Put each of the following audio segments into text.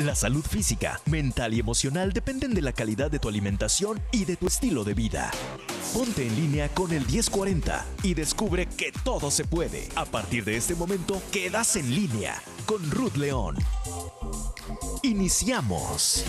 La salud física, mental y emocional dependen de la calidad de tu alimentación y de tu estilo de vida. Ponte en línea con el 1040 y descubre que todo se puede. A partir de este momento, quedas en línea con Ruth León. Iniciamos.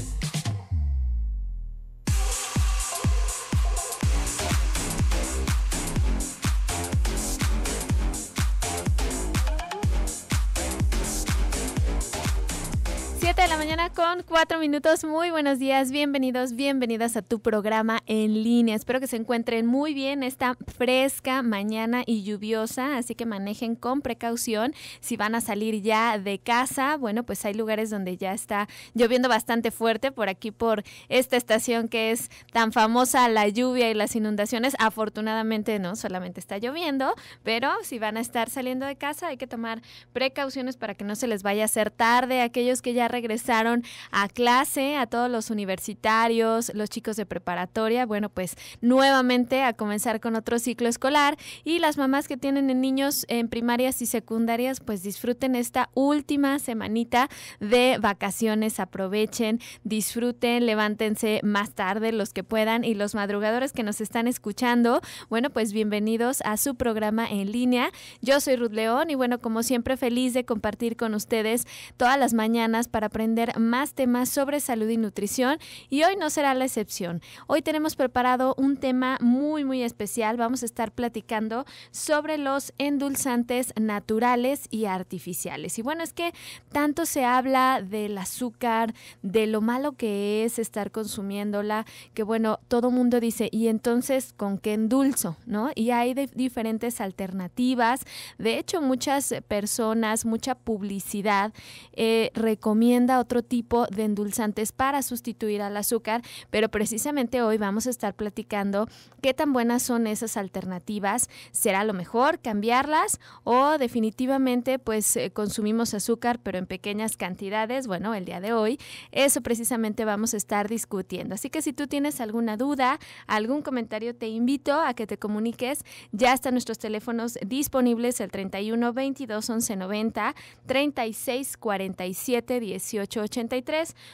con cuatro minutos. Muy buenos días, bienvenidos, bienvenidas a tu programa en línea. Espero que se encuentren muy bien esta fresca mañana y lluviosa, así que manejen con precaución. Si van a salir ya de casa, bueno, pues hay lugares donde ya está lloviendo bastante fuerte por aquí, por esta estación que es tan famosa, la lluvia y las inundaciones. Afortunadamente no solamente está lloviendo, pero si van a estar saliendo de casa hay que tomar precauciones para que no se les vaya a hacer tarde. Aquellos que ya regresaron a clase, a todos los universitarios, los chicos de preparatoria, bueno, pues nuevamente a comenzar con otro ciclo escolar y las mamás que tienen niños en primarias y secundarias, pues disfruten esta última semanita de vacaciones, aprovechen, disfruten, levántense más tarde los que puedan y los madrugadores que nos están escuchando, bueno, pues bienvenidos a su programa en línea. Yo soy Ruth León y bueno, como siempre feliz de compartir con ustedes todas las mañanas para aprender más más temas sobre salud y nutrición y hoy no será la excepción. Hoy tenemos preparado un tema muy muy especial. Vamos a estar platicando sobre los endulzantes naturales y artificiales. Y bueno, es que tanto se habla del azúcar, de lo malo que es estar consumiéndola, que bueno, todo mundo dice, "¿Y entonces con qué endulzo?", ¿no? Y hay diferentes alternativas. De hecho, muchas personas, mucha publicidad eh, recomienda otro tipo de endulzantes para sustituir al azúcar, pero precisamente hoy vamos a estar platicando qué tan buenas son esas alternativas, será lo mejor cambiarlas o definitivamente pues eh, consumimos azúcar pero en pequeñas cantidades, bueno, el día de hoy, eso precisamente vamos a estar discutiendo. Así que si tú tienes alguna duda, algún comentario, te invito a que te comuniques. Ya están nuestros teléfonos disponibles, el 31 22 11 90, 36 47 18 80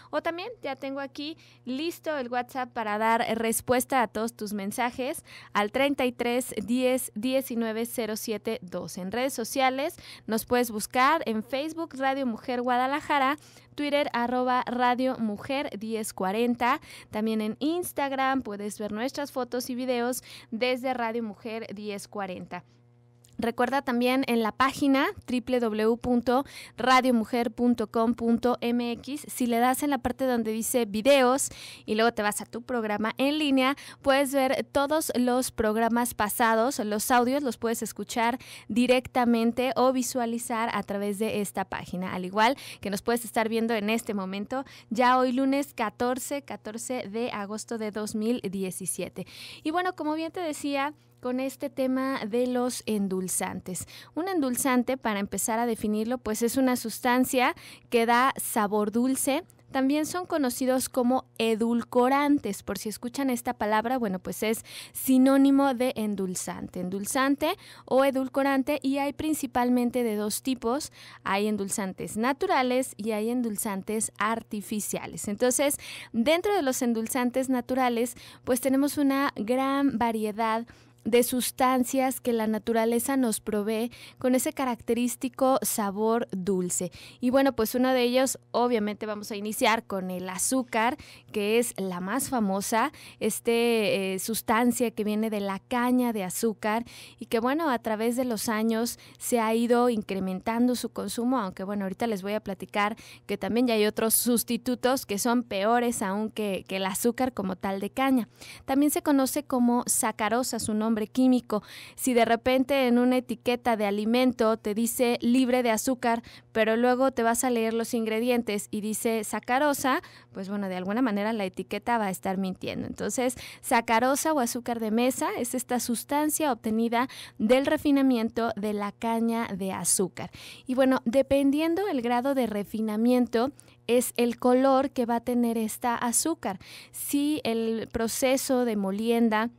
o también ya tengo aquí listo el WhatsApp para dar respuesta a todos tus mensajes al 33 10 19 07 2. En redes sociales nos puedes buscar en Facebook Radio Mujer Guadalajara, Twitter arroba Radio Mujer 1040. También en Instagram puedes ver nuestras fotos y videos desde Radio Mujer 1040. Recuerda también en la página www.radiomujer.com.mx, si le das en la parte donde dice videos y luego te vas a tu programa en línea, puedes ver todos los programas pasados, los audios los puedes escuchar directamente o visualizar a través de esta página, al igual que nos puedes estar viendo en este momento, ya hoy lunes 14, 14 de agosto de 2017. Y bueno, como bien te decía, con este tema de los endulzantes. Un endulzante, para empezar a definirlo, pues es una sustancia que da sabor dulce, también son conocidos como edulcorantes. Por si escuchan esta palabra, bueno, pues es sinónimo de endulzante. Endulzante o edulcorante y hay principalmente de dos tipos. Hay endulzantes naturales y hay endulzantes artificiales. Entonces, dentro de los endulzantes naturales, pues tenemos una gran variedad de sustancias que la naturaleza nos provee con ese característico sabor dulce. Y bueno, pues uno de ellos obviamente vamos a iniciar con el azúcar, que es la más famosa, este eh, sustancia que viene de la caña de azúcar y que bueno, a través de los años se ha ido incrementando su consumo, aunque bueno, ahorita les voy a platicar que también ya hay otros sustitutos que son peores aún que el azúcar como tal de caña. También se conoce como sacarosa, su nombre químico. Si de repente en una etiqueta de alimento te dice libre de azúcar, pero luego te vas a leer los ingredientes y dice sacarosa, pues bueno, de alguna manera la etiqueta va a estar mintiendo. Entonces, sacarosa o azúcar de mesa es esta sustancia obtenida del refinamiento de la caña de azúcar. Y bueno, dependiendo el grado de refinamiento, es el color que va a tener esta azúcar. Si el proceso de molienda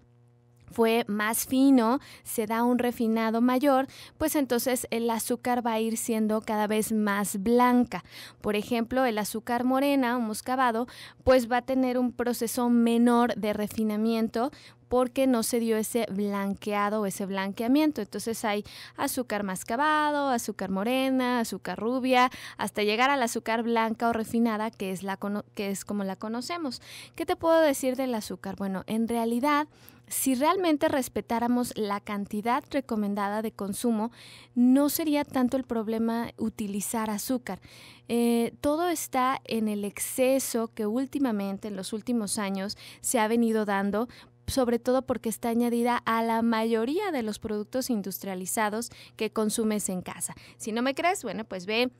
fue más fino, se da un refinado mayor, pues entonces el azúcar va a ir siendo cada vez más blanca. Por ejemplo, el azúcar morena o muscabado, pues va a tener un proceso menor de refinamiento, porque no se dio ese blanqueado o ese blanqueamiento. Entonces hay azúcar mascabado, azúcar morena, azúcar rubia, hasta llegar al azúcar blanca o refinada, que es, la, que es como la conocemos. ¿Qué te puedo decir del azúcar? Bueno, en realidad si realmente respetáramos la cantidad recomendada de consumo, no sería tanto el problema utilizar azúcar. Eh, todo está en el exceso que últimamente, en los últimos años, se ha venido dando sobre todo porque está añadida a la mayoría de los productos industrializados que consumes en casa. Si no me crees, bueno, pues ve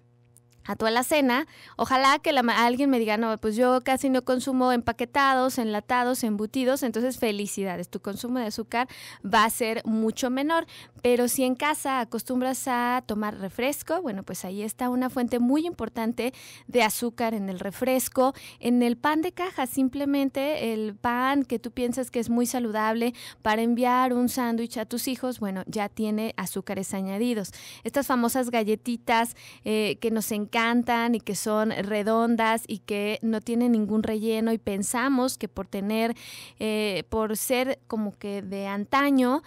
a la cena, Ojalá que alguien me diga, no, pues yo casi no consumo empaquetados, enlatados, embutidos, entonces felicidades, tu consumo de azúcar va a ser mucho menor. Pero si en casa acostumbras a tomar refresco, bueno, pues ahí está una fuente muy importante de azúcar en el refresco, en el pan de caja, simplemente el pan que tú piensas que es muy saludable para enviar un sándwich a tus hijos, bueno, ya tiene azúcares añadidos. Estas famosas galletitas eh, que nos encantan, Cantan y que son redondas y que no tienen ningún relleno y pensamos que por tener, eh, por ser como que de antaño,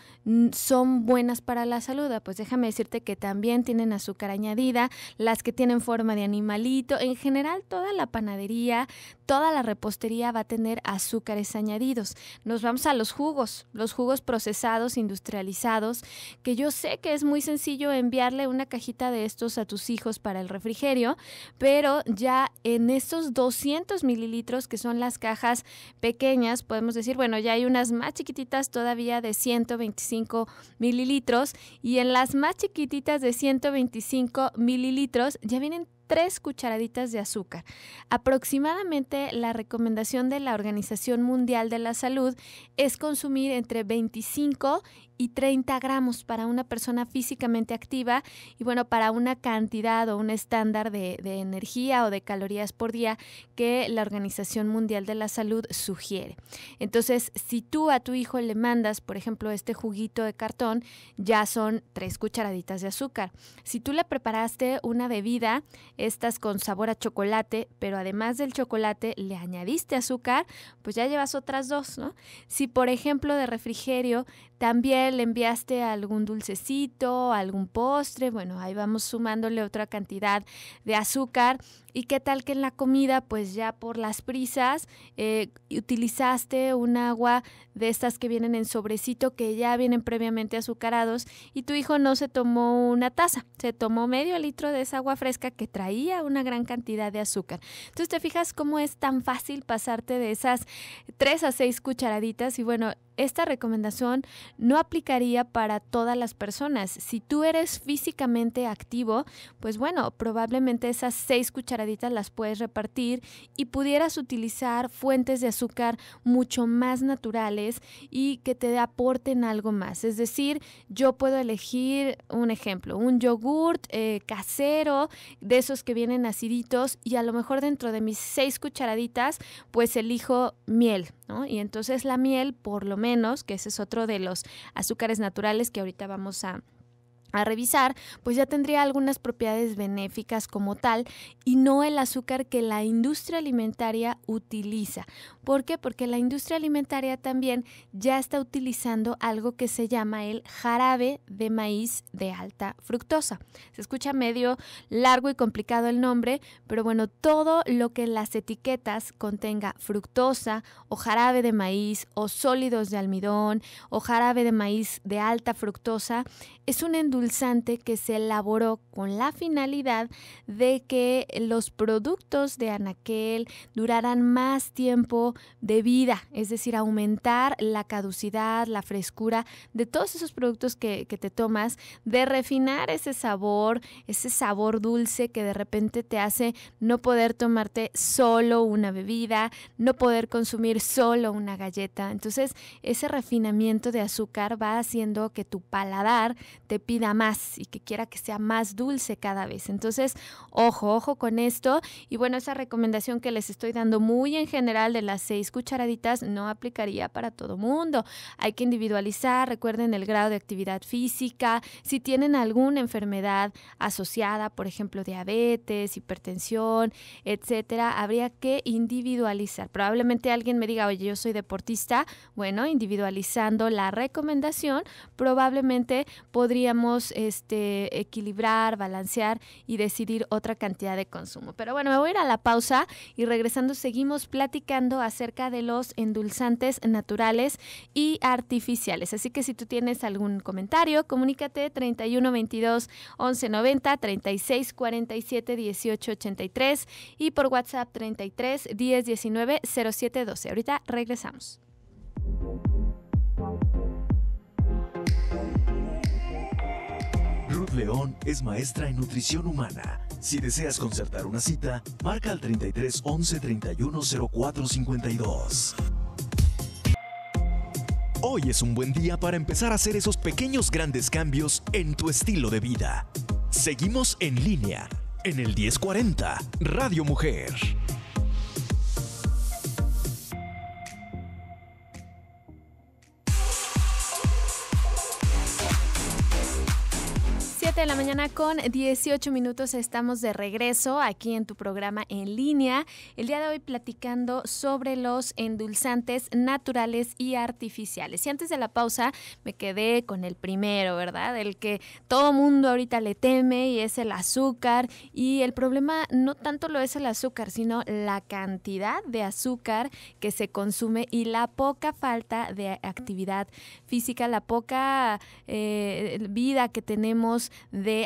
son buenas para la salud. Ah, pues déjame decirte que también tienen azúcar añadida, las que tienen forma de animalito, en general toda la panadería, toda la repostería va a tener azúcares añadidos. Nos vamos a los jugos, los jugos procesados, industrializados, que yo sé que es muy sencillo enviarle una cajita de estos a tus hijos para el refrigerio pero ya en estos 200 mililitros que son las cajas pequeñas, podemos decir, bueno, ya hay unas más chiquititas todavía de 125 mililitros y en las más chiquititas de 125 mililitros ya vienen tres cucharaditas de azúcar. Aproximadamente la recomendación de la Organización Mundial de la Salud es consumir entre 25 y 30 gramos para una persona físicamente activa y bueno, para una cantidad o un estándar de, de, energía o de calorías por día que la Organización Mundial de la Salud sugiere. Entonces, si tú a tu hijo le mandas, por ejemplo, este juguito de cartón, ya son tres cucharaditas de azúcar. Si tú le preparaste una bebida, estas con sabor a chocolate, pero además del chocolate le añadiste azúcar, pues ya llevas otras dos, ¿no? Si por ejemplo de refrigerio también le enviaste algún dulcecito, algún postre, bueno, ahí vamos sumándole otra cantidad de azúcar. ¿Y qué tal que en la comida, pues ya por las prisas, eh, utilizaste un agua de estas que vienen en sobrecito, que ya vienen previamente azucarados, y tu hijo no se tomó una taza, se tomó medio litro de esa agua fresca que traía una gran cantidad de azúcar. Entonces te fijas cómo es tan fácil pasarte de esas tres a seis cucharaditas y bueno, esta recomendación no aplicaría para todas las personas. Si tú eres físicamente activo, pues bueno, probablemente esas seis cucharaditas las puedes repartir y pudieras utilizar fuentes de azúcar mucho más naturales y que te aporten algo más. Es decir, yo puedo elegir un ejemplo, un yogurt eh, casero de esos que vienen aciditos y a lo mejor dentro de mis seis cucharaditas, pues elijo miel y entonces la miel, por lo menos, que ese es otro de los azúcares naturales que ahorita vamos a a revisar, pues ya tendría algunas propiedades benéficas como tal y no el azúcar que la industria alimentaria utiliza. ¿Por qué? Porque la industria alimentaria también ya está utilizando algo que se llama el jarabe de maíz de alta fructosa. Se escucha medio largo y complicado el nombre, pero bueno, todo lo que en las etiquetas contenga fructosa o jarabe de maíz o sólidos de almidón o jarabe de maíz de alta fructosa es un industria que se elaboró con la finalidad de que los productos de anaquel duraran más tiempo de vida, es decir, aumentar la caducidad, la frescura de todos esos productos que te tomas, de refinar ese sabor, ese sabor dulce que de repente te hace no poder tomarte solo una bebida, no poder consumir solo una galleta. Entonces, ese refinamiento de azúcar va haciendo que tu paladar te pida más y que quiera que sea más dulce cada vez. Entonces, ojo, ojo con esto. Y bueno, esa recomendación que les estoy dando muy en general de las seis cucharaditas no aplicaría para todo mundo. Hay que individualizar, recuerden el grado de actividad física, si tienen alguna enfermedad asociada, por ejemplo, diabetes, hipertensión, etcétera, habría que individualizar. Probablemente alguien me diga, oye, yo soy deportista. Bueno, individualizando la recomendación, probablemente podríamos este, equilibrar, balancear y decidir otra cantidad de consumo. Pero bueno, me voy a ir a la pausa y regresando seguimos platicando acerca de los endulzantes naturales y artificiales. Así que si tú tienes algún comentario, comunícate 31 22 11 90 36 47 18 83 y por WhatsApp 33 10 19 07 12. Ahorita regresamos. León es maestra en nutrición humana. Si deseas concertar una cita, marca al 33 11 31 04 52. Hoy es un buen día para empezar a hacer esos pequeños grandes cambios en tu estilo de vida. Seguimos en línea, en el 1040, Radio Mujer. de la mañana con 18 minutos estamos de regreso aquí en tu programa en línea. El día de hoy platicando sobre los endulzantes naturales y artificiales. Y antes de la pausa me quedé con el primero, ¿verdad? El que todo mundo ahorita le teme y es el azúcar. Y el problema no tanto lo es el azúcar, sino la cantidad de azúcar que se consume y la poca falta de actividad física, la poca eh, vida que tenemos de,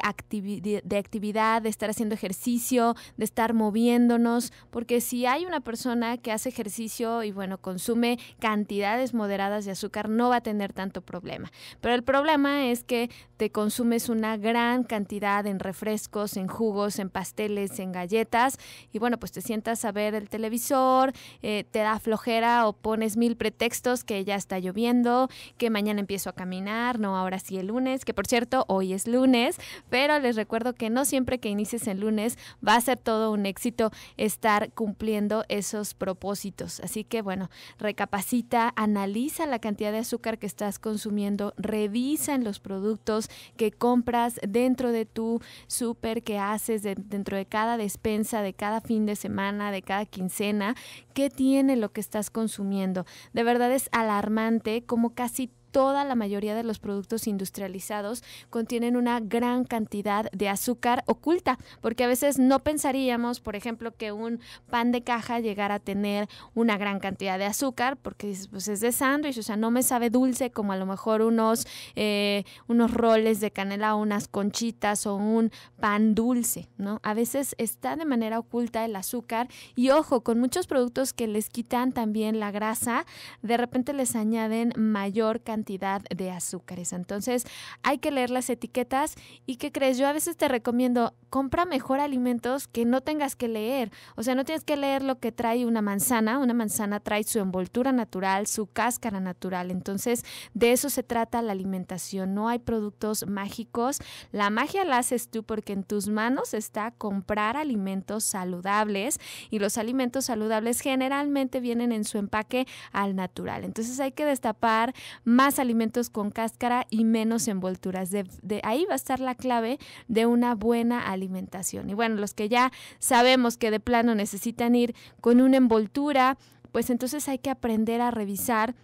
de, actividad, de estar haciendo ejercicio, de estar moviéndonos, porque si hay una persona que hace ejercicio y bueno, consume cantidades moderadas de azúcar, no va a tener tanto problema. Pero el problema es que te consumes una gran cantidad en refrescos, en jugos, en pasteles, en galletas y bueno, pues te sientas a ver el televisor, eh, te da flojera o pones mil pretextos que ya está lloviendo, que mañana empiezo a caminar, no, ahora sí el lunes, que por cierto, hoy es lunes pero les recuerdo que no siempre que inicies el lunes va a ser todo un éxito estar cumpliendo esos propósitos. Así que bueno, recapacita, analiza la cantidad de azúcar que estás consumiendo, revisa en los productos que compras dentro de tu súper que haces, dentro de cada despensa, de cada fin de semana, de cada quincena, qué tiene lo que estás consumiendo. De verdad es alarmante como casi toda la mayoría de los productos industrializados contienen una gran cantidad de azúcar oculta, porque a veces no pensaríamos, por ejemplo, que un pan de caja llegara a tener una gran cantidad de azúcar, porque pues, es de sándwich, o sea, no me sabe dulce como a lo mejor unos, eh, unos roles de canela, o unas conchitas o un pan dulce, ¿no? A veces está de manera oculta el azúcar y ojo, con muchos productos que les quitan también la grasa, de repente les añaden mayor cantidad de azúcares. Entonces hay que leer las etiquetas y ¿qué crees? Yo a veces te recomiendo, compra mejor alimentos que no tengas que leer. O sea, no tienes que leer lo que trae una manzana. Una manzana trae su envoltura natural, su cáscara natural. Entonces de eso se trata la alimentación. No hay productos mágicos. La magia la haces tú porque en tus manos está comprar alimentos saludables y los alimentos saludables generalmente vienen en su empaque al natural. Entonces hay que destapar más alimentos con cáscara y menos envolturas. De, de, ahí va a estar la clave de una buena alimentación. Y bueno, los que ya sabemos que de plano necesitan ir con una envoltura, pues entonces hay que aprender a revisar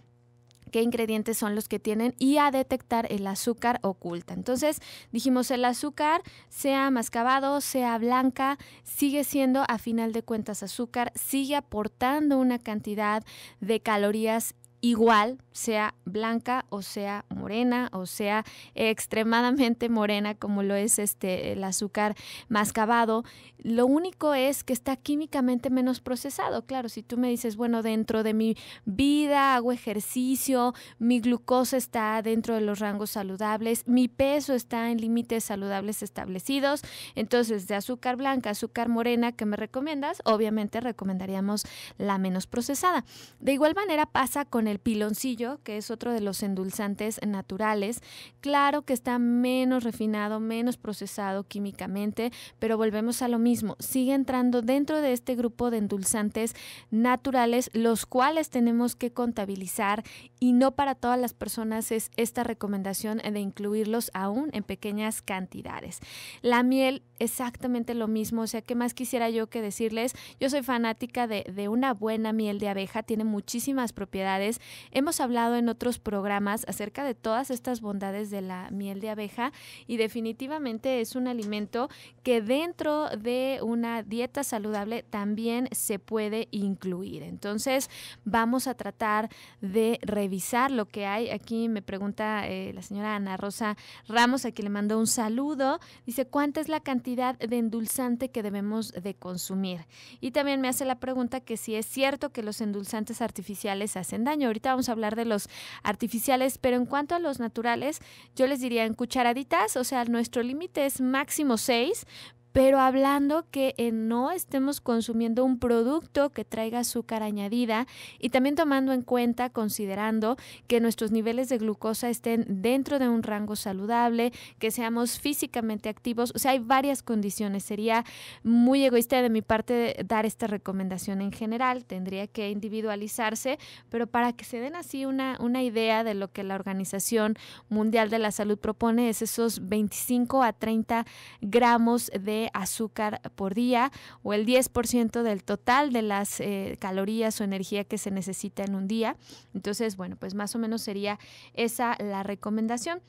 qué ingredientes son los que tienen y a detectar el azúcar oculta. Entonces dijimos el azúcar, sea mascabado, sea blanca, sigue siendo a final de cuentas azúcar, sigue aportando una cantidad de calorías igual, sea blanca o sea morena o sea extremadamente morena como lo es este el azúcar mascabado, lo único es que está químicamente menos procesado. Claro, si tú me dices, bueno, dentro de mi vida hago ejercicio, mi glucosa está dentro de los rangos saludables, mi peso está en límites saludables establecidos, entonces de azúcar blanca, azúcar morena, que me recomiendas? Obviamente recomendaríamos la menos procesada. De igual manera pasa con el piloncillo, que es otro de los endulzantes naturales. Claro que está menos refinado, menos procesado químicamente, pero volvemos a lo mismo. Sigue entrando dentro de este grupo de endulzantes naturales, los cuales tenemos que contabilizar y no para todas las personas es esta recomendación de incluirlos aún en pequeñas cantidades. La miel, exactamente lo mismo, o sea, ¿qué más quisiera yo que decirles? Yo soy fanática de una buena miel de abeja, tiene muchísimas propiedades hemos hablado en otros programas acerca de todas estas bondades de la miel de abeja y definitivamente es un alimento que dentro de una dieta saludable también se puede incluir. Entonces, vamos a tratar de revisar lo que hay. Aquí me pregunta eh, la señora Ana Rosa Ramos, aquí le mando un saludo. Dice, ¿cuánta es la cantidad de endulzante que debemos de consumir? Y también me hace la pregunta que si es cierto que los endulzantes artificiales hacen daño ahorita vamos a hablar de los artificiales, pero en cuanto a los naturales, yo les diría en cucharaditas, o sea, nuestro límite es máximo 6, pero hablando que eh, no estemos consumiendo un producto que traiga azúcar añadida y también tomando en cuenta, considerando que nuestros niveles de glucosa estén dentro de un rango saludable, que seamos físicamente activos, o sea, hay varias condiciones. Sería muy egoísta de mi parte dar esta recomendación en general, tendría que individualizarse, pero para que se den así una, una idea de lo que la Organización Mundial de la Salud propone es esos 25 a 30 gramos de azúcar por día o el 10% del total de las eh, calorías o energía que se necesita en un día. Entonces, bueno, pues más o menos sería esa la recomendación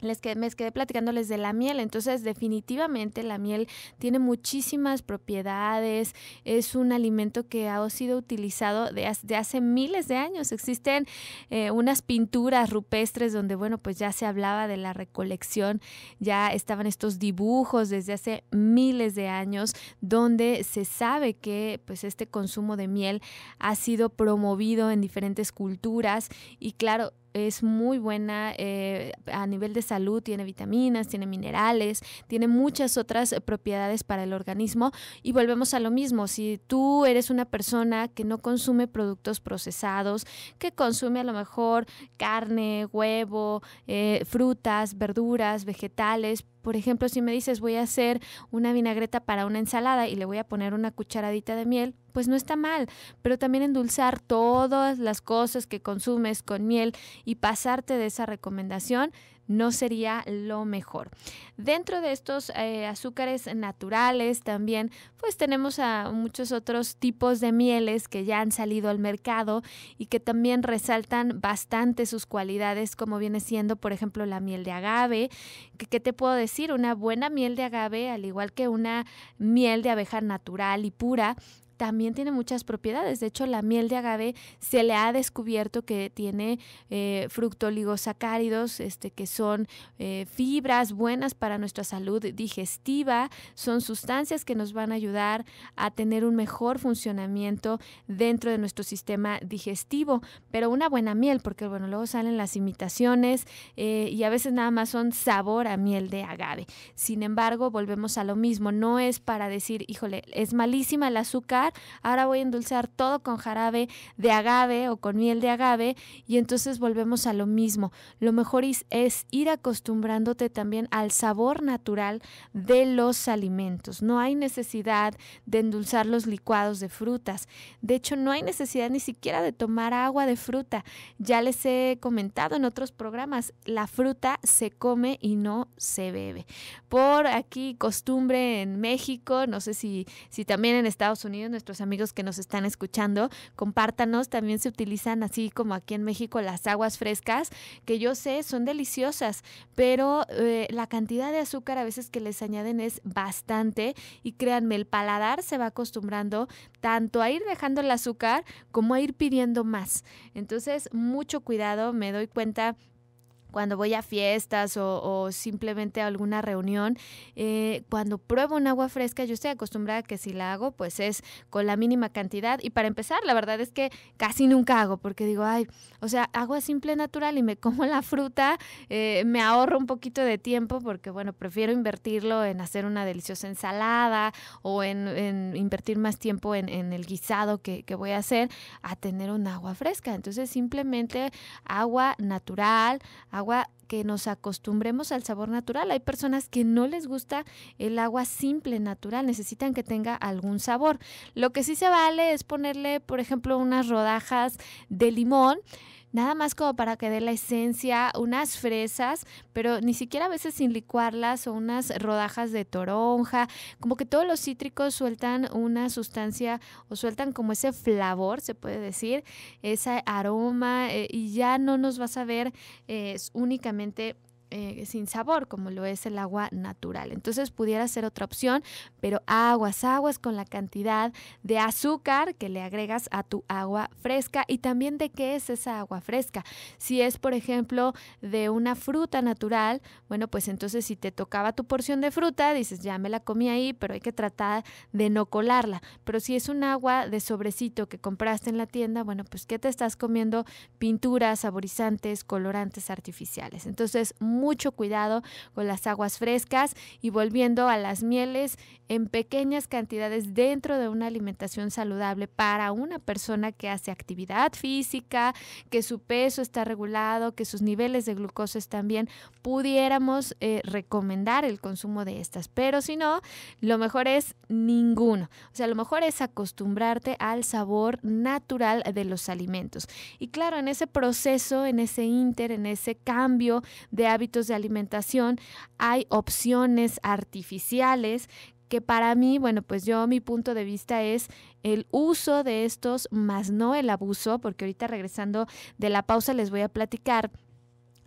les que, me quedé platicándoles de la miel, entonces definitivamente la miel tiene muchísimas propiedades, es un alimento que ha sido utilizado de, hace miles de años, existen eh, unas pinturas rupestres donde, bueno, pues ya se hablaba de la recolección, ya estaban estos dibujos desde hace miles de años, donde se sabe que pues este consumo de miel ha sido promovido en diferentes culturas y claro, es muy buena eh, a nivel de salud, tiene vitaminas, tiene minerales, tiene muchas otras eh, propiedades para el organismo y volvemos a lo mismo, si tú eres una persona que no consume productos procesados, que consume a lo mejor carne, huevo, eh, frutas, verduras, vegetales, por ejemplo, si me dices voy a hacer una vinagreta para una ensalada y le voy a poner una cucharadita de miel, pues no está mal, pero también endulzar todas las cosas que consumes con miel y pasarte de esa recomendación no sería lo mejor. Dentro de estos eh, azúcares naturales también, pues tenemos a muchos otros tipos de mieles que ya han salido al mercado y que también resaltan bastante sus cualidades, como viene siendo, por ejemplo, la miel de agave. qué te puedo decir? Una buena miel de agave, al igual que una miel de abeja natural y pura, también tiene muchas propiedades. De hecho, la miel de agave se le ha descubierto que tiene eh, fructoligosacáridos, este, que son eh, fibras buenas para nuestra salud digestiva, son sustancias que nos van a ayudar a tener un mejor funcionamiento dentro de nuestro sistema digestivo. Pero una buena miel, porque bueno, luego salen las imitaciones eh, y a veces nada más son sabor a miel de agave. Sin embargo, volvemos a lo mismo, no es para decir, híjole, es malísima el azúcar, ahora voy a endulzar todo con jarabe de agave o con miel de agave y entonces volvemos a lo mismo. Lo mejor es, ir acostumbrándote también al sabor natural de los alimentos. No hay necesidad de endulzar los licuados de frutas. De hecho, no hay necesidad ni siquiera de tomar agua de fruta. Ya les he comentado en otros programas, la fruta se come y no se bebe. Por aquí, costumbre en México, no sé si también en Estados Unidos, nuestros amigos que nos están escuchando, compártanos, también se utilizan así como aquí en México las aguas frescas, que yo sé son deliciosas, pero eh, la cantidad de azúcar a veces que les añaden es bastante y créanme, el paladar se va acostumbrando tanto a ir dejando el azúcar como a ir pidiendo más. Entonces, mucho cuidado, me doy cuenta cuando voy a fiestas o, simplemente a alguna reunión, eh, cuando pruebo un agua fresca, yo estoy acostumbrada que si la hago, pues es con la mínima cantidad. Y para empezar, la verdad es que casi nunca hago, porque digo, ay, o sea, agua simple natural y me como la fruta, eh, me ahorro un poquito de tiempo, porque bueno, prefiero invertirlo en hacer una deliciosa ensalada o en, invertir más tiempo en, el guisado que, que voy a hacer, a tener un agua fresca. Entonces, simplemente agua natural, agua que nos acostumbremos al sabor natural. Hay personas que no les gusta el agua simple, natural, necesitan que tenga algún sabor. Lo que sí se vale es ponerle, por ejemplo, unas rodajas de limón nada más como para que dé la esencia, unas fresas, pero ni siquiera a veces sin licuarlas o unas rodajas de toronja, como que todos los cítricos sueltan una sustancia o sueltan como ese flavor, se puede decir, ese aroma eh, y ya no nos vas a ver es eh, únicamente eh, sin sabor, como lo es el agua natural. Entonces pudiera ser otra opción, pero aguas, aguas con la cantidad de azúcar que le agregas a tu agua fresca y también de qué es esa agua fresca. Si es, por ejemplo, de una fruta natural, bueno, pues entonces si te tocaba tu porción de fruta, dices, ya me la comí ahí, pero hay que tratar de no colarla. Pero si es un agua de sobrecito que compraste en la tienda, bueno, pues ¿qué te estás comiendo? Pinturas, saborizantes, colorantes artificiales. Entonces, mucho cuidado con las aguas frescas y volviendo a las mieles en pequeñas cantidades dentro de una alimentación saludable para una persona que hace actividad física, que su peso está regulado, que sus niveles de glucosa están bien, pudiéramos eh, recomendar el consumo de estas. Pero si no, lo mejor es ninguno. O sea, lo mejor es acostumbrarte al sabor natural de los alimentos. Y claro, en ese proceso, en ese inter, en ese cambio de hábitos, de alimentación, hay opciones artificiales que para mí, bueno, pues yo mi punto de vista es el uso de estos, más no el abuso, porque ahorita regresando de la pausa les voy a platicar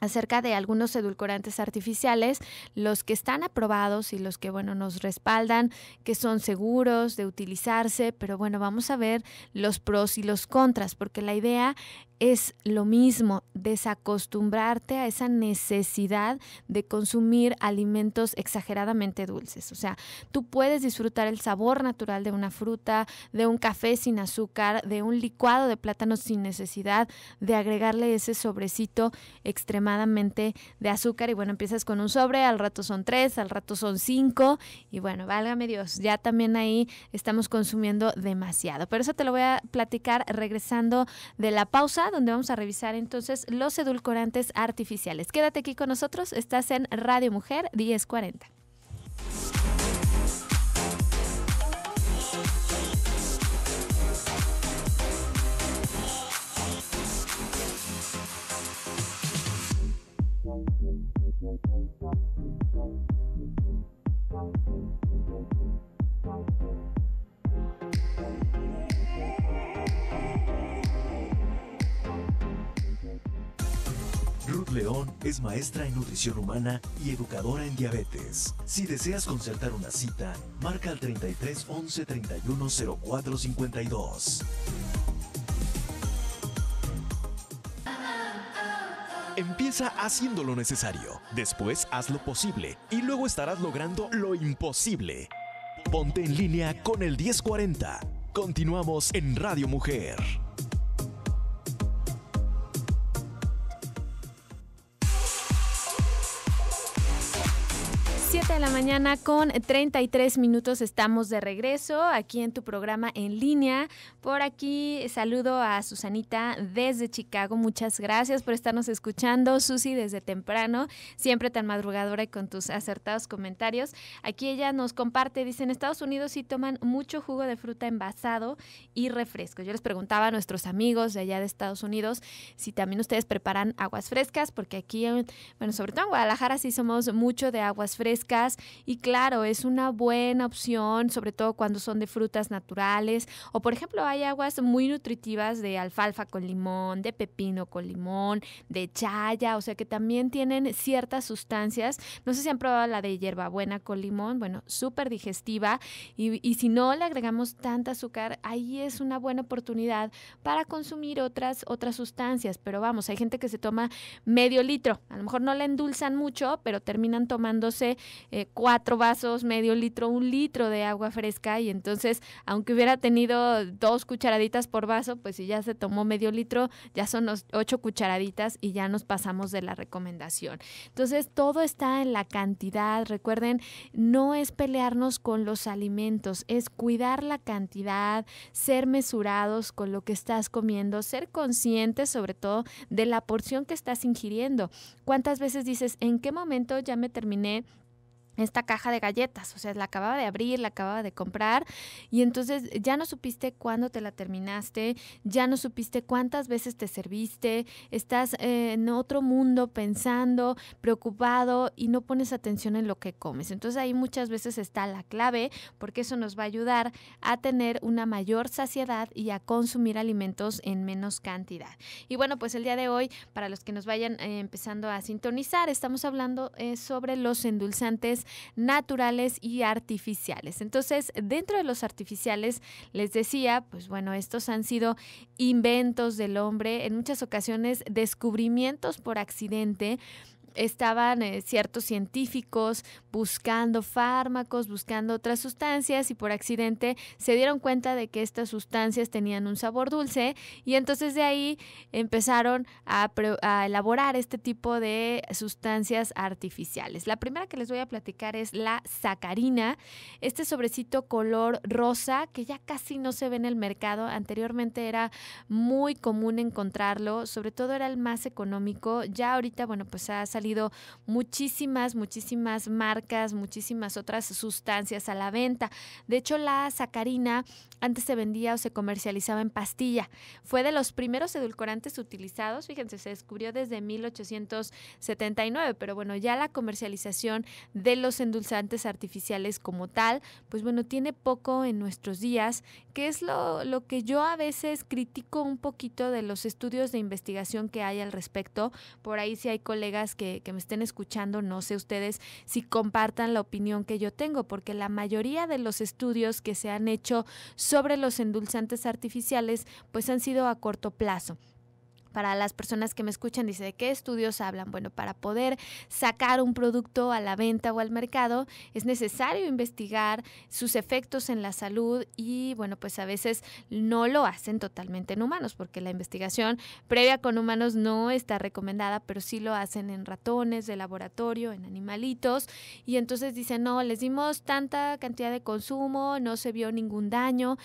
acerca de algunos edulcorantes artificiales, los que están aprobados y los que, bueno, nos respaldan, que son seguros de utilizarse, pero bueno, vamos a ver los pros y los contras, porque la idea es lo mismo, desacostumbrarte a esa necesidad de consumir alimentos exageradamente dulces. O sea, tú puedes disfrutar el sabor natural de una fruta, de un café sin azúcar, de un licuado de plátano sin necesidad de agregarle ese sobrecito extremadamente de azúcar. Y bueno, empiezas con un sobre, al rato son tres, al rato son cinco. Y bueno, válgame Dios, ya también ahí estamos consumiendo demasiado. Pero eso te lo voy a platicar regresando de la pausa donde vamos a revisar entonces los edulcorantes artificiales. Quédate aquí con nosotros, estás en Radio Mujer 1040. León es maestra en nutrición humana y educadora en diabetes. Si deseas concertar una cita, marca al 33 11 31 04 52. Empieza haciendo lo necesario, después haz lo posible y luego estarás logrando lo imposible. Ponte en línea con el 1040. Continuamos en Radio Mujer. de la mañana con 33 minutos estamos de regreso aquí en tu programa en línea. Por aquí saludo a Susanita desde Chicago. Muchas gracias por estarnos escuchando. Susi desde temprano, siempre tan madrugadora y con tus acertados comentarios. Aquí ella nos comparte, dice, en Estados Unidos sí toman mucho jugo de fruta envasado y refresco. Yo les preguntaba a nuestros amigos de allá de Estados Unidos si también ustedes preparan aguas frescas, porque aquí, bueno, sobre todo en Guadalajara sí somos mucho de aguas frescas y claro, es una buena opción, sobre todo cuando son de frutas naturales o por ejemplo hay aguas muy nutritivas de alfalfa con limón, de pepino con limón, de chaya, o sea que también tienen ciertas sustancias. No sé si han probado la de hierbabuena con limón, bueno, súper digestiva y, si no le agregamos tanta azúcar, ahí es una buena oportunidad para consumir otras, otras sustancias, pero vamos, hay gente que se toma medio litro, a lo mejor no la endulzan mucho, pero terminan tomándose eh, cuatro vasos, medio litro, un litro de agua fresca y entonces, aunque hubiera tenido dos cucharaditas por vaso, pues si ya se tomó medio litro, ya son ocho cucharaditas y ya nos pasamos de la recomendación. Entonces, todo está en la cantidad. Recuerden, no es pelearnos con los alimentos, es cuidar la cantidad, ser mesurados con lo que estás comiendo, ser conscientes sobre todo de la porción que estás ingiriendo. ¿Cuántas veces dices, en qué momento ya me terminé? esta caja de galletas, o sea, la acababa de abrir, la acababa de comprar y entonces ya no supiste cuándo te la terminaste, ya no supiste cuántas veces te serviste, estás eh, en otro mundo pensando, preocupado y no pones atención en lo que comes. Entonces ahí muchas veces está la clave porque eso nos va a ayudar a tener una mayor saciedad y a consumir alimentos en menos cantidad. Y bueno, pues el día de hoy, para los que nos vayan eh, empezando a sintonizar, estamos hablando eh, sobre los endulzantes naturales y artificiales. Entonces, dentro de los artificiales, les decía, pues bueno, estos han sido inventos del hombre, en muchas ocasiones descubrimientos por accidente estaban eh, ciertos científicos buscando fármacos, buscando otras sustancias y por accidente se dieron cuenta de que estas sustancias tenían un sabor dulce y entonces de ahí empezaron a, elaborar este tipo de sustancias artificiales. La primera que les voy a platicar es la sacarina, este sobrecito color rosa que ya casi no se ve en el mercado, anteriormente era muy común encontrarlo, sobre todo era el más económico, ya ahorita bueno pues ha salido muchísimas, muchísimas marcas, muchísimas otras sustancias a la venta. De hecho, la sacarina antes se vendía o se comercializaba en pastilla. Fue de los primeros edulcorantes utilizados, fíjense, se descubrió desde 1879, pero bueno, ya la comercialización de los endulzantes artificiales como tal, pues bueno, tiene poco en nuestros días, que es lo, que yo a veces critico un poquito de los estudios de investigación que hay al respecto. Por ahí sí hay colegas que que, me estén escuchando, no sé ustedes si compartan la opinión que yo tengo, porque la mayoría de los estudios que se han hecho sobre los endulzantes artificiales pues han sido a corto plazo para las personas que me escuchan, dice, ¿de qué estudios hablan? Bueno, para poder sacar un producto a la venta o al mercado es necesario investigar sus efectos en la salud y, bueno, pues a veces no lo hacen totalmente en humanos, porque la investigación previa con humanos no está recomendada, pero sí lo hacen en ratones de laboratorio, en animalitos, y entonces dicen, no, les dimos tanta cantidad de consumo, no se vio ningún daño,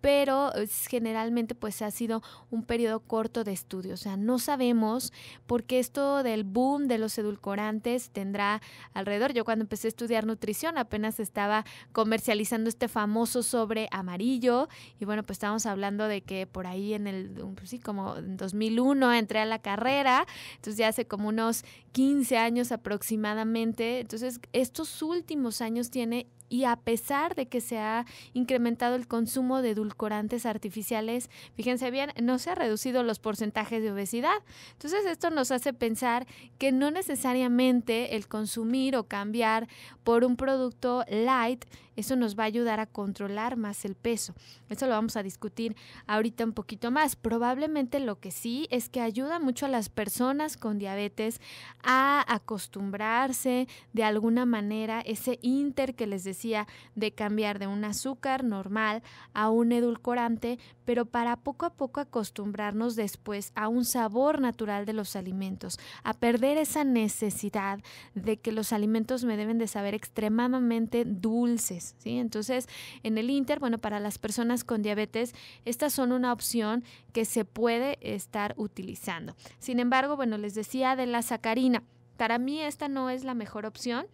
pero generalmente pues ha sido un periodo corto de estudio, o sea, no sabemos por qué esto del boom de los edulcorantes tendrá alrededor, yo cuando empecé a estudiar nutrición apenas estaba comercializando este famoso sobre amarillo y bueno, pues estábamos hablando de que por ahí en el, pues sí, como en 2001 entré a la carrera, entonces ya hace como unos 15 años aproximadamente, entonces estos últimos años tiene y a pesar de que se ha incrementado el consumo de edulcorantes artificiales, fíjense bien, no se han reducido los porcentajes de obesidad. Entonces esto nos hace pensar que no necesariamente el consumir o cambiar por un producto light eso nos va a ayudar a controlar más el peso. Eso lo vamos a discutir ahorita un poquito más. Probablemente lo que sí es que ayuda mucho a las personas con diabetes a acostumbrarse de alguna manera ese inter que les decía de cambiar de un azúcar normal a un edulcorante, pero para poco a poco acostumbrarnos después a un sabor natural de los alimentos, a perder esa necesidad de que los alimentos me deben de saber extremadamente dulces, Entonces, en el Inter, bueno, para las personas con diabetes, estas son una opción que se puede estar utilizando. Sin embargo, bueno, les decía de la sacarina. Para mí esta no es la mejor opción.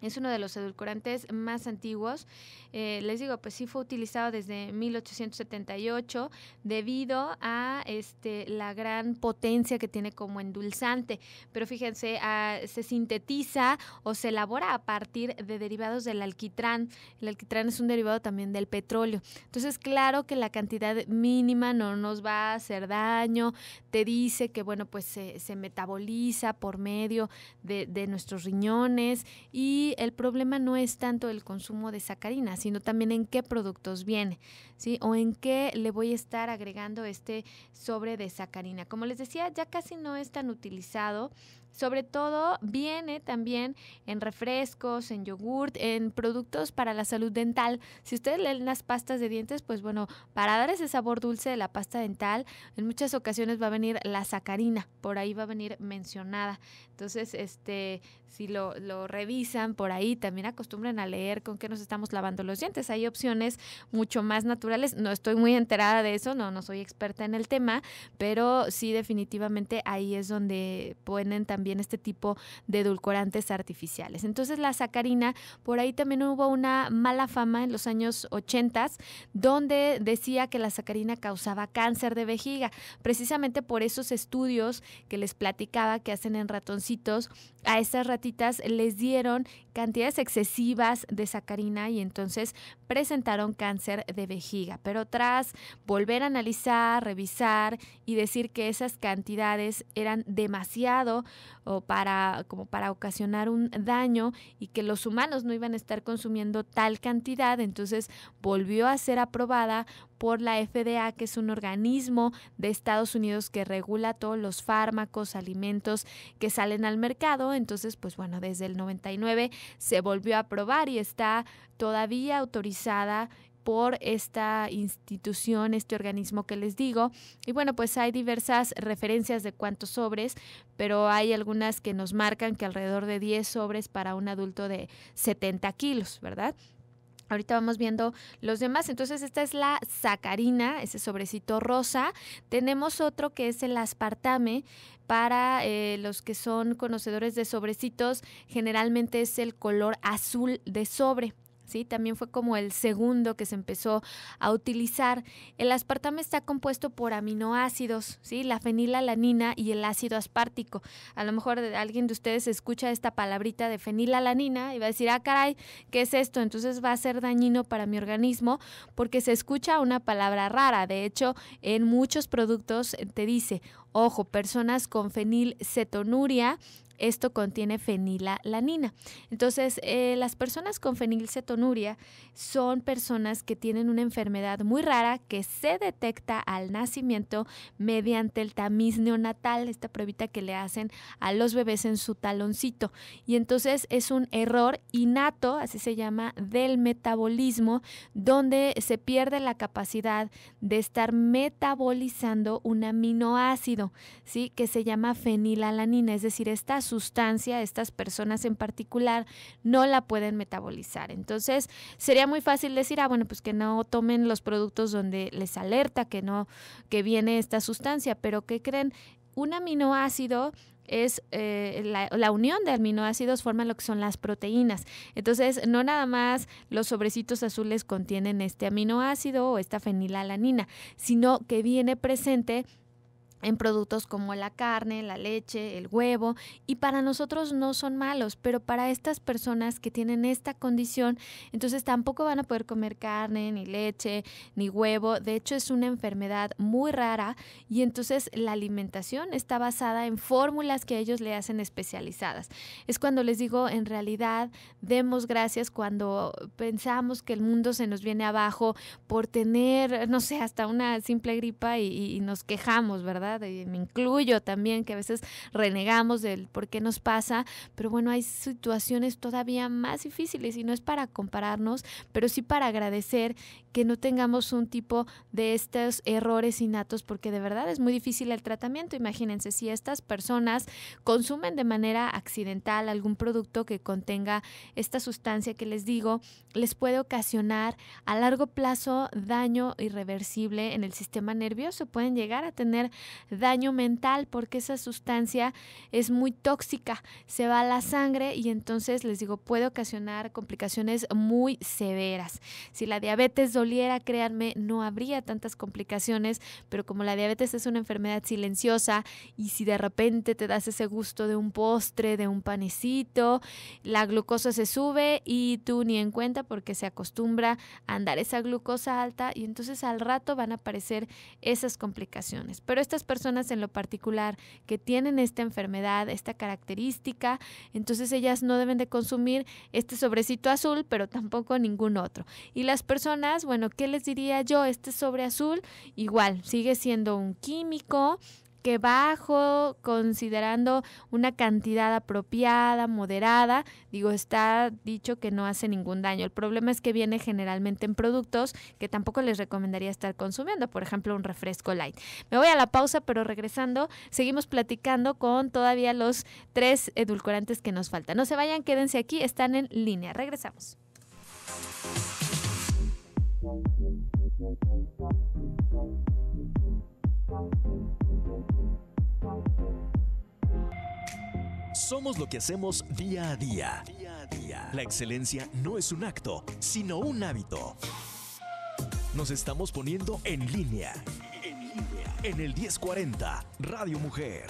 Es uno de los edulcorantes más antiguos. Eh, les digo, pues sí fue utilizado desde 1878 debido a este, la gran potencia que tiene como endulzante. Pero fíjense, ah, se sintetiza o se elabora a partir de derivados del alquitrán. El alquitrán es un derivado también del petróleo. Entonces, claro que la cantidad mínima no nos va a hacer daño. Te dice que, bueno, pues se, metaboliza por medio de, de nuestros riñones y el problema no es tanto el consumo de sacarina, sino también en qué productos viene, ¿sí? O en qué le voy a estar agregando este sobre de sacarina. Como les decía, ya casi no es tan utilizado. Sobre todo viene también en refrescos, en yogurt, en productos para la salud dental. Si ustedes leen las pastas de dientes, pues bueno, para dar ese sabor dulce de la pasta dental, en muchas ocasiones va a venir la sacarina, por ahí va a venir mencionada. Entonces, este, si lo revisan, por ahí, también acostumbren a leer con qué nos estamos lavando los dientes. Hay opciones mucho más naturales. No estoy muy enterada de eso, no, no soy experta en el tema, pero sí definitivamente ahí es donde ponen también este tipo de edulcorantes artificiales. Entonces la sacarina, por ahí también hubo una mala fama en los años 80 donde decía que la sacarina causaba cáncer de vejiga, precisamente por esos estudios que les platicaba que hacen en ratoncitos, a esas ratitas les dieron cantidades excesivas de sacarina y entonces presentaron cáncer de vejiga. Pero tras volver a analizar, revisar y decir que esas cantidades eran demasiado o para, como para ocasionar un daño y que los humanos no iban a estar consumiendo tal cantidad, entonces volvió a ser aprobada por la FDA, que es un organismo de Estados Unidos que regula todos los fármacos, alimentos que salen al mercado. Entonces, pues bueno, desde el 99 se volvió a aprobar y está todavía autorizada por esta institución, este organismo que les digo. Y bueno, pues hay diversas referencias de cuántos sobres, pero hay algunas que nos marcan que alrededor de 10 sobres para un adulto de 70 kilos, ¿verdad? Ahorita vamos viendo los demás. Entonces, esta es la sacarina, ese sobrecito rosa. Tenemos otro que es el aspartame. Para eh, los que son conocedores de sobrecitos, generalmente es el color azul de sobre. ¿sí? También fue como el segundo que se empezó a utilizar. El aspartame está compuesto por aminoácidos, ¿sí? La fenilalanina y el ácido aspartico. A lo mejor alguien de ustedes escucha esta palabrita de fenilalanina y va a decir, ah, caray, ¿qué es esto? Entonces va a ser dañino para mi organismo porque se escucha una palabra rara. De hecho, en muchos productos eh, te dice, Ojo, personas con fenilcetonuria, esto contiene fenilalanina. Entonces, eh, las personas con fenilcetonuria son personas que tienen una enfermedad muy rara que se detecta al nacimiento mediante el tamiz neonatal, esta pruebita que le hacen a los bebés en su taloncito. Y entonces es un error innato, así se llama, del metabolismo, donde se pierde la capacidad de estar metabolizando un aminoácido. ¿sí? que se llama fenilalanina, es decir, esta sustancia, estas personas en particular, no la pueden metabolizar. Entonces, sería muy fácil decir, ah, bueno, pues que no tomen los productos donde les alerta que no, que viene esta sustancia, pero ¿qué creen? Un aminoácido es eh, la, la, unión de aminoácidos forma lo que son las proteínas. Entonces, no nada más los sobrecitos azules contienen este aminoácido o esta fenilalanina, sino que viene presente en productos como la carne, la leche, el huevo, y para nosotros no son malos, pero para estas personas que tienen esta condición, entonces tampoco van a poder comer carne, ni leche, ni huevo. De hecho, es una enfermedad muy rara y entonces la alimentación está basada en fórmulas que ellos le hacen especializadas. Es cuando les digo, en realidad, demos gracias cuando pensamos que el mundo se nos viene abajo por tener, no sé, hasta una simple gripa y, y nos quejamos, ¿verdad? Eh, me incluyo también, que a veces renegamos del por qué nos pasa, pero bueno, hay situaciones todavía más difíciles y no es para compararnos, pero sí para agradecer que no tengamos un tipo de estos errores innatos, porque de verdad es muy difícil el tratamiento. Imagínense, si estas personas consumen de manera accidental algún producto que contenga esta sustancia que les digo, les puede ocasionar a largo plazo daño irreversible en el sistema nervioso. Pueden llegar a tener daño mental porque esa sustancia es muy tóxica, se va a la sangre y entonces les digo, puede ocasionar complicaciones muy severas. Si la diabetes doliera, créanme, no habría tantas complicaciones, pero como la diabetes es una enfermedad silenciosa y si de repente te das ese gusto de un postre, de un panecito, la glucosa se sube y tú ni en cuenta porque se acostumbra a andar esa glucosa alta y entonces al rato van a aparecer esas complicaciones. Pero estas personas en lo particular que tienen esta enfermedad, esta característica, entonces ellas no deben de consumir este sobrecito azul, pero tampoco ningún otro. Y las personas, bueno, ¿qué les diría yo? Este sobre azul igual sigue siendo un químico, bajo, considerando una cantidad apropiada, moderada, digo, está dicho que no hace ningún daño. El problema es que viene generalmente en productos que tampoco les recomendaría estar consumiendo, por ejemplo, un refresco light. Me voy a la pausa, pero regresando, seguimos platicando con todavía los tres edulcorantes que nos faltan. No se vayan, quédense aquí, están en línea. Regresamos. Somos lo que hacemos día a día. La excelencia no es un acto, sino un hábito. Nos estamos poniendo en línea. En línea. En el 1040, Radio Mujer.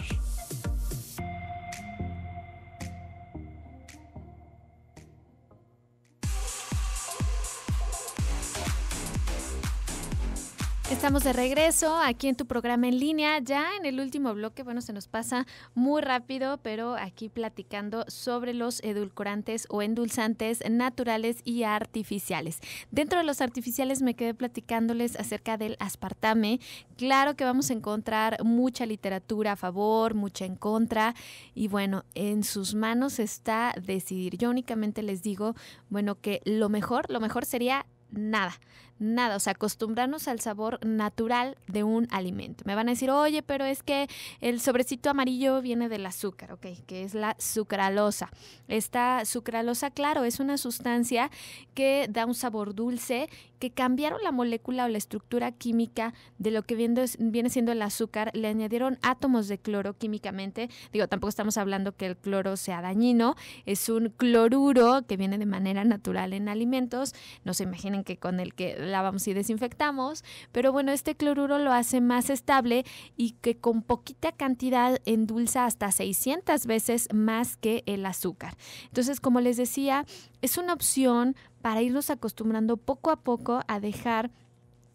Estamos de regreso aquí en tu programa en línea, ya en el último bloque, bueno, se nos pasa muy rápido, pero aquí platicando sobre los edulcorantes o endulzantes naturales y artificiales. Dentro de los artificiales me quedé platicándoles acerca del aspartame. Claro que vamos a encontrar mucha literatura a favor, mucha en contra, y bueno, en sus manos está decidir. Yo únicamente les digo, bueno, que lo mejor, lo mejor sería nada nada, o sea, acostumbrarnos al sabor natural de un alimento. Me van a decir, oye, pero es que el sobrecito amarillo viene del azúcar, ok, que es la sucralosa. Esta sucralosa, claro, es una sustancia que da un sabor dulce, que cambiaron la molécula o la estructura química de lo que viene siendo el azúcar, le añadieron átomos de cloro químicamente, digo, tampoco estamos hablando que el cloro sea dañino, es un cloruro que viene de manera natural en alimentos, no se imaginen que con el que lavamos y desinfectamos, pero bueno, este cloruro lo hace más estable y que con poquita cantidad endulza hasta 600 veces más que el azúcar. Entonces, como les decía, es una opción para irnos acostumbrando poco a poco a dejar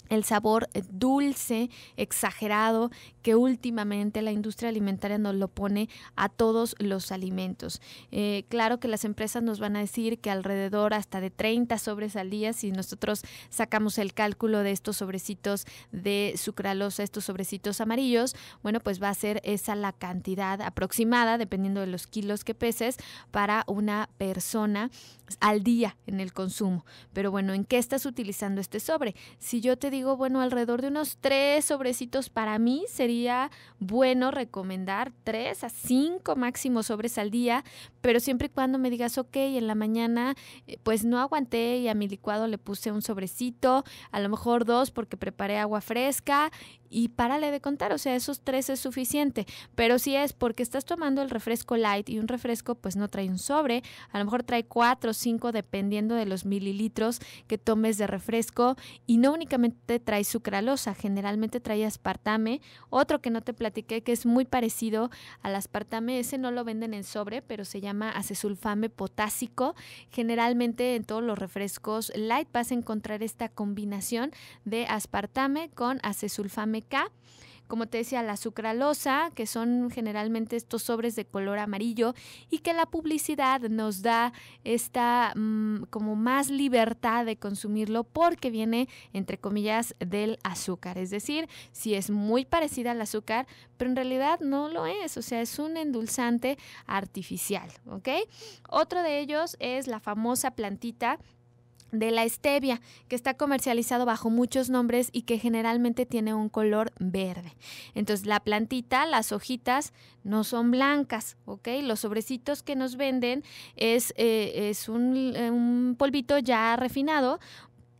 el sabor dulce, exagerado, que últimamente la industria alimentaria nos lo pone a todos los alimentos. Eh, claro que las empresas nos van a decir que alrededor hasta de 30 sobres al día, si nosotros sacamos el cálculo de estos sobrecitos de sucralosa, estos sobrecitos amarillos, bueno, pues va a ser esa la cantidad aproximada, dependiendo de los kilos que peses, para una persona al día en el consumo. Pero bueno, ¿en qué estás utilizando este sobre? Si yo te digo, bueno, alrededor de unos tres sobrecitos para mí sería bueno recomendar tres a cinco máximos sobres al día, pero siempre y cuando me digas, ok, en la mañana eh, pues no aguanté y a mi licuado le puse un sobrecito, a lo mejor dos porque preparé agua fresca y párale de contar, o sea, esos tres es suficiente. Pero si es porque estás tomando el refresco light y un refresco pues no trae un sobre, a lo mejor trae cuatro o cinco dependiendo de los mililitros que tomes de refresco y no únicamente te trae sucralosa, generalmente trae aspartame. Otro que no te platiqué que es muy parecido al aspartame, ese no lo venden en sobre, pero se llama acesulfame potásico. Generalmente en todos los refrescos light vas a encontrar esta combinación de aspartame con acesulfame K como te decía, la sucralosa, que son generalmente estos sobres de color amarillo, y que la publicidad nos da esta mm, como más libertad de consumirlo porque viene, entre comillas, del azúcar. Es decir, si es muy parecida al azúcar, pero en realidad no lo es, o sea, es un endulzante artificial, ¿ok? Otro de ellos es la famosa plantita de la stevia, que está comercializado bajo muchos nombres y que generalmente tiene un color verde. Entonces, la plantita, las hojitas no son blancas, ¿ok? Los sobrecitos que nos venden es, eh, es un, eh, un, polvito ya refinado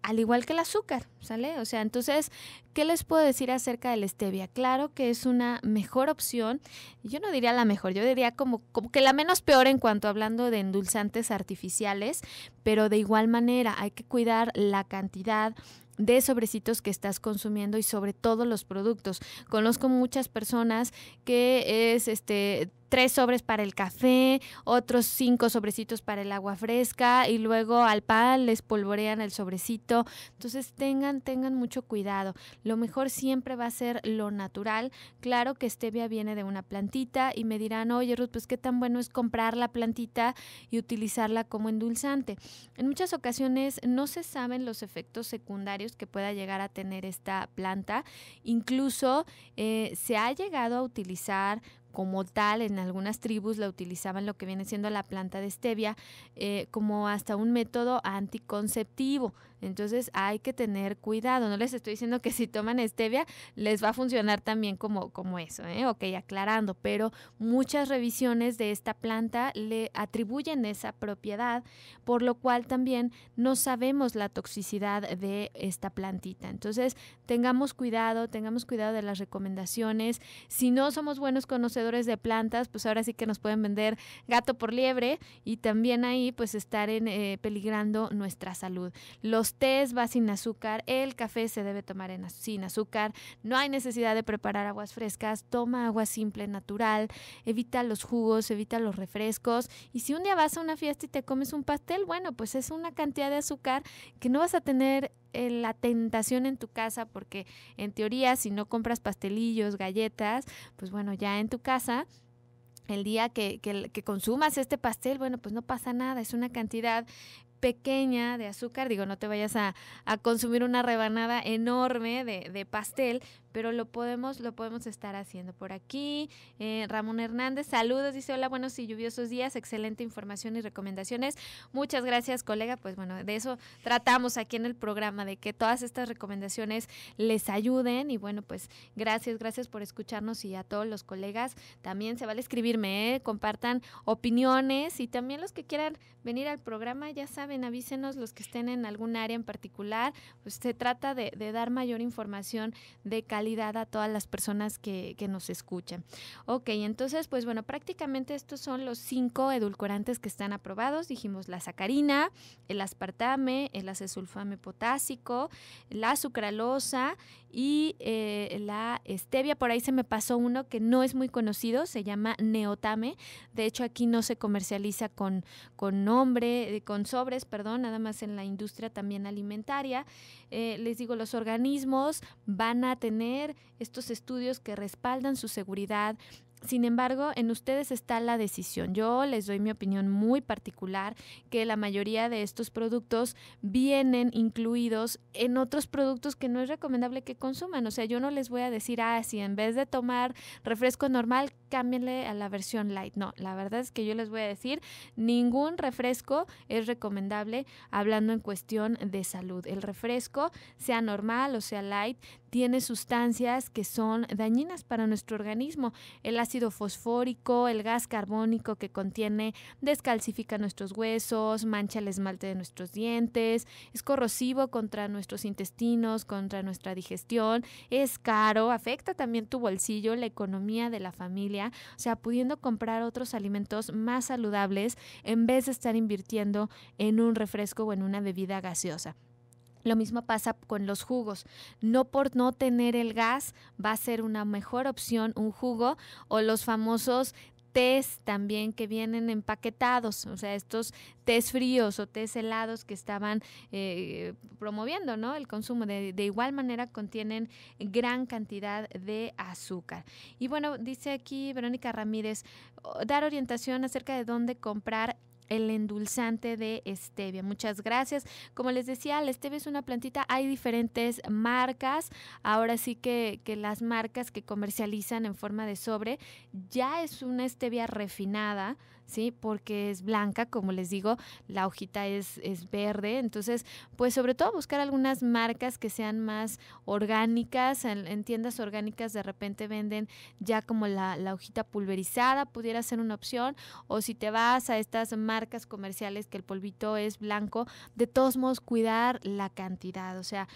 al igual que el azúcar, ¿sale? O sea, entonces, ¿qué les puedo decir acerca del stevia? Claro que es una mejor opción, yo no diría la mejor, yo diría como, como que la menos peor en cuanto hablando de endulzantes artificiales, pero de igual manera hay que cuidar la cantidad, de sobrecitos que estás consumiendo y sobre todo los productos. Conozco muchas personas que es este tres sobres para el café, otros cinco sobrecitos para el agua fresca y luego al pan les polvorean el sobrecito. Entonces tengan, tengan mucho cuidado. Lo mejor siempre va a ser lo natural. Claro que stevia viene de una plantita y me dirán, oye Ruth, pues qué tan bueno es comprar la plantita y utilizarla como endulzante. En muchas ocasiones no se saben los efectos secundarios que pueda llegar a tener esta planta. Incluso eh, se ha llegado a utilizar como tal, en algunas tribus la utilizaban lo que viene siendo la planta de stevia eh, como hasta un método anticonceptivo. Entonces hay que tener cuidado. No les estoy diciendo que si toman stevia les va a funcionar también como, como eso, ¿eh? ok, aclarando, pero muchas revisiones de esta planta le atribuyen esa propiedad, por lo cual también no sabemos la toxicidad de esta plantita. Entonces tengamos cuidado, tengamos cuidado de las recomendaciones. Si no somos buenos conocedores de plantas, pues ahora sí que nos pueden vender gato por liebre y también ahí pues estar en, eh, peligrando nuestra salud. Los va sin azúcar, el café se debe tomar sin azúcar, no hay necesidad de preparar aguas frescas, toma agua simple, natural, evita los jugos, evita los refrescos y si un día vas a una fiesta y te comes un pastel, bueno, pues es una cantidad de azúcar que no vas a tener eh, la tentación en tu casa, porque en teoría si no compras pastelillos, galletas, pues bueno, ya en tu casa el día que, que, que, consumas este pastel, bueno, pues no pasa nada, es una cantidad pequeña de azúcar, digo, no te vayas a, a consumir una rebanada enorme de, de pastel, pero lo podemos, lo podemos estar haciendo por aquí. Eh, Ramón Hernández, saludos, dice hola, buenos y lluviosos días, excelente información y recomendaciones. Muchas gracias, colega. Pues bueno, de eso tratamos aquí en el programa, de que todas estas recomendaciones les ayuden. Y bueno, pues gracias, gracias por escucharnos y a todos los colegas. También se vale escribirme, ¿eh? compartan opiniones y también los que quieran venir al programa, ya saben, avísenos los que estén en algún área en particular. Pues se trata de, de dar mayor información de calidad a todas las personas que, nos escuchan. Ok, entonces, pues bueno, prácticamente estos son los cinco edulcorantes que están aprobados. Dijimos la sacarina, el aspartame, el acesulfame potásico, la sucralosa y eh, la stevia. Por ahí se me pasó uno que no es muy conocido, se llama neotame. De hecho, aquí no se comercializa con, con nombre, eh, con sobres, perdón, nada más en la industria también alimentaria. Eh, les digo, los organismos van a tener estos estudios que respaldan su seguridad. Sin embargo, en ustedes está la decisión. Yo les doy mi opinión muy particular que la mayoría de estos productos vienen incluidos en otros productos que no es recomendable que consuman. O sea, yo no les voy a decir, ah, si en vez de tomar refresco normal, cámbienle a la versión light. No, la verdad es que yo les voy a decir, ningún refresco es recomendable hablando en cuestión de salud. El refresco, sea normal o sea light, tiene sustancias que son dañinas para nuestro organismo. El ácido fosfórico, el gas carbónico que contiene descalcifica nuestros huesos, mancha el esmalte de nuestros dientes, es corrosivo contra nuestros intestinos, contra nuestra digestión, es caro, afecta también tu bolsillo, la economía de la familia o sea, pudiendo comprar otros alimentos más saludables en vez de estar invirtiendo en un refresco o en una bebida gaseosa. Lo mismo pasa con los jugos. No por no tener el gas va a ser una mejor opción un jugo o los famosos tés también que vienen empaquetados, o sea, estos tés fríos o tés helados que estaban eh, promoviendo, ¿no? El consumo de, de, igual manera contienen gran cantidad de azúcar. Y bueno, dice aquí Verónica Ramírez, dar orientación acerca de dónde comprar el endulzante de stevia. Muchas gracias. Como les decía, la stevia es una plantita, hay diferentes marcas. Ahora sí que, las marcas que comercializan en forma de sobre ya es una stevia refinada, ¿sí? Porque es blanca, como les digo, la hojita es, es verde. Entonces, pues sobre todo buscar algunas marcas que sean más orgánicas. En, tiendas orgánicas de repente venden ya como la, la, hojita pulverizada, pudiera ser una opción. O si te vas a estas marcas comerciales que el polvito es blanco, de todos modos cuidar la cantidad. O sea,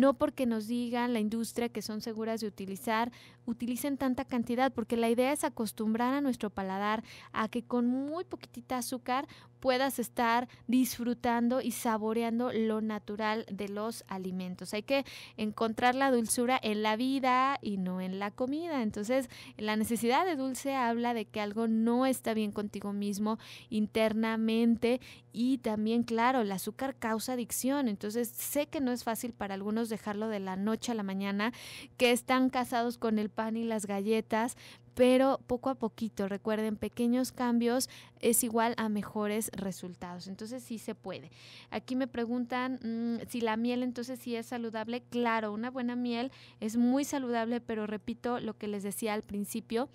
no porque nos digan la industria que son seguras de utilizar, utilicen tanta cantidad, porque la idea es acostumbrar a nuestro paladar a que con muy poquitita azúcar puedas estar disfrutando y saboreando lo natural de los alimentos. Hay que encontrar la dulzura en la vida y no en la comida. Entonces, la necesidad de dulce habla de que algo no está bien contigo mismo internamente y también, claro, el azúcar causa adicción. Entonces, sé que no es fácil para algunos dejarlo de la noche a la mañana, que están casados con el pan y las galletas, pero poco a poquito, recuerden, pequeños cambios es igual a mejores resultados. Entonces sí se puede. Aquí me preguntan mm, si la miel entonces sí es saludable. Claro, una buena miel es muy saludable, pero repito lo que les decía al principio,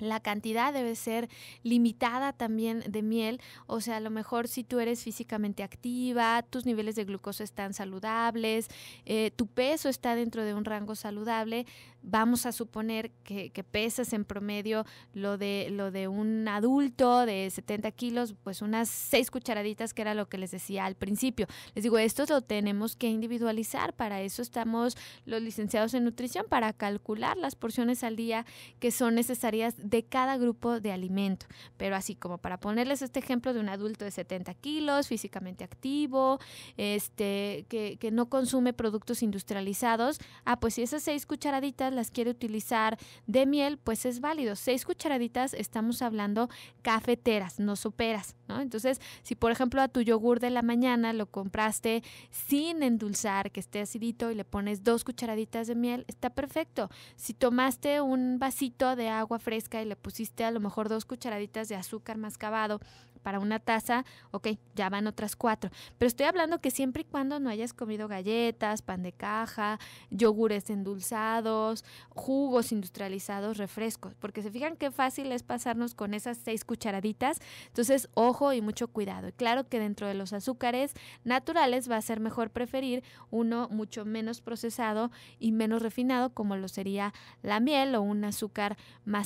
la cantidad debe ser limitada también de miel, o sea, a lo mejor si tú eres físicamente activa, tus niveles de glucosa están saludables, eh, tu peso está dentro de un rango saludable, vamos a suponer que, pesas en promedio lo de, lo de un adulto de 70 kilos, pues unas 6 cucharaditas, que era lo que les decía al principio. Les digo, esto lo tenemos que individualizar, para eso estamos los licenciados en nutrición, para calcular las porciones al día que son necesarias de cada grupo de alimento. Pero así como para ponerles este ejemplo de un adulto de 70 kilos, físicamente activo, este, que, no consume productos industrializados, ah, pues si esas seis cucharaditas las quiere utilizar de miel, pues es válido. Seis cucharaditas estamos hablando cafeteras, no superas, Entonces, si por ejemplo a tu yogur de la mañana lo compraste sin endulzar, que esté acidito y le pones dos cucharaditas de miel, está perfecto. Si tomaste un vasito de agua fresca y le pusiste a lo mejor dos cucharaditas de azúcar mascabado para una taza, ok, ya van otras cuatro. Pero estoy hablando que siempre y cuando no hayas comido galletas, pan de caja, yogures endulzados, jugos industrializados, refrescos, porque se fijan qué fácil es pasarnos con esas seis cucharaditas. Entonces, ojo y mucho cuidado. Y claro que dentro de los azúcares naturales va a ser mejor preferir uno mucho menos procesado y menos refinado, como lo sería la miel o un azúcar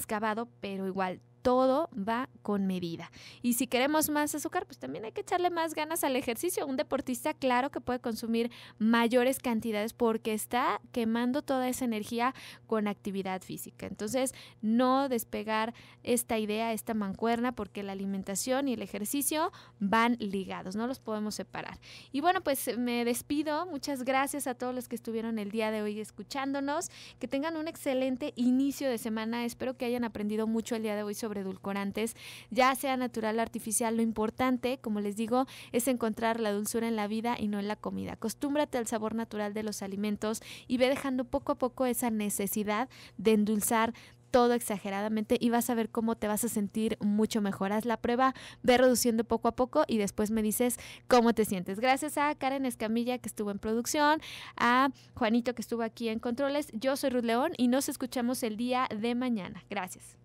cavado, pero igual todo va con medida. Y si queremos más azúcar, pues también hay que echarle más ganas al ejercicio. Un deportista, claro que puede consumir mayores cantidades porque está quemando toda esa energía con actividad física. Entonces, no despegar esta idea, esta mancuerna, porque la alimentación y el ejercicio van ligados, no los podemos separar. Y bueno, pues me despido. Muchas gracias a todos los que estuvieron el día de hoy escuchándonos. Que tengan un excelente inicio de semana. Espero que hayan aprendido mucho el día de hoy sobre edulcorantes, ya sea natural o artificial. Lo importante, como les digo, es encontrar la dulzura en la vida y no en la comida. Acostúmbrate al sabor natural de los alimentos y ve dejando poco a poco esa necesidad de endulzar todo exageradamente y vas a ver cómo te vas a sentir mucho mejor. Haz la prueba, ve reduciendo poco a poco y después me dices cómo te sientes. Gracias a Karen Escamilla que estuvo en producción, a Juanito que estuvo aquí en controles. Yo soy Ruth León y nos escuchamos el día de mañana. Gracias.